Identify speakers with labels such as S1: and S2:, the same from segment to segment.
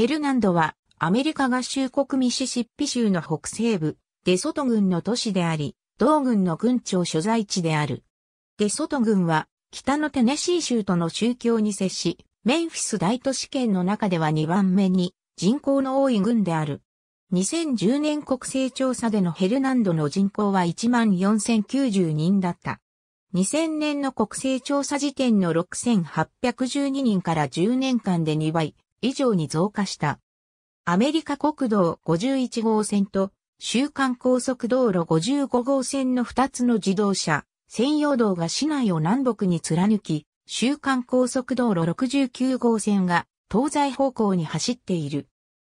S1: ヘルナンドはアメリカ合衆国ミシシッピ州の北西部、デソト郡の都市であり、同郡の郡庁所在地である。デソト郡は北のテネシー州との宗教に接し、メンフィス大都市圏の中では2番目に人口の多い郡である。2010年国勢調査でのヘルナンドの人口は14,090人だった。2000年の国勢調査時点の6,812人から10年間で2倍、以上に増加した。アメリカ国道51号線と週間高速道路55号線の2つの自動車、専用道が市内を南北に貫き、週間高速道路69号線が東西方向に走っている。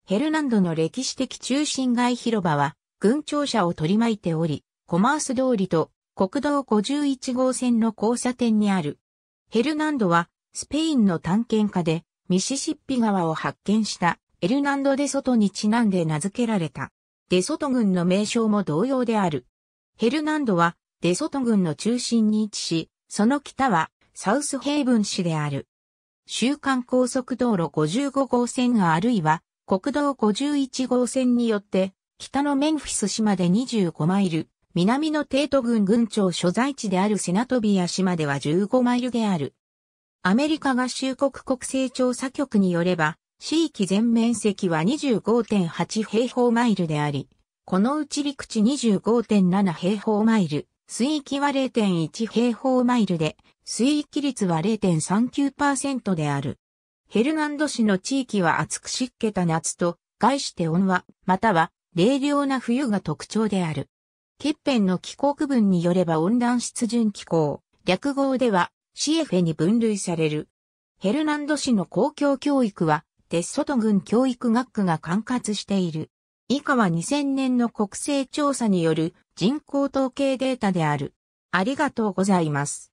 S1: ヘルナンドの歴史的中心街広場は、軍庁舎を取り巻いており、コマース通りと国道51号線の交差点にある。ヘルナンドは、スペインの探検家で、ミシシッピ川を発見したエルナンド・デソトにちなんで名付けられた。デソト軍の名称も同様である。ヘルナンドはデソト軍の中心に位置し、その北はサウスヘイブン市である。週間高速道路55号線あるいは国道51号線によって北のメンフィス市まで25マイル、南のテート郡郡庁所在地であるセナトビア市までは15マイルである。アメリカ合衆国国勢調査局によれば、地域全面積は25.8平方マイルであり、このうち陸地25.7平方マイル、水域は0.1平方マイルで、水域率は0.39%である。ヘルナンド市の地域は暑く湿気た夏と、外して温和、または冷涼な冬が特徴である。ケッペンの気候区分によれば温暖湿潤気候、略号ではシエフェに分類される。ヘルナンド市の公共教育は、テッソト郡教育学区が管轄している。以下は2000年の国勢調査による人口統計データである。ありがとうございます。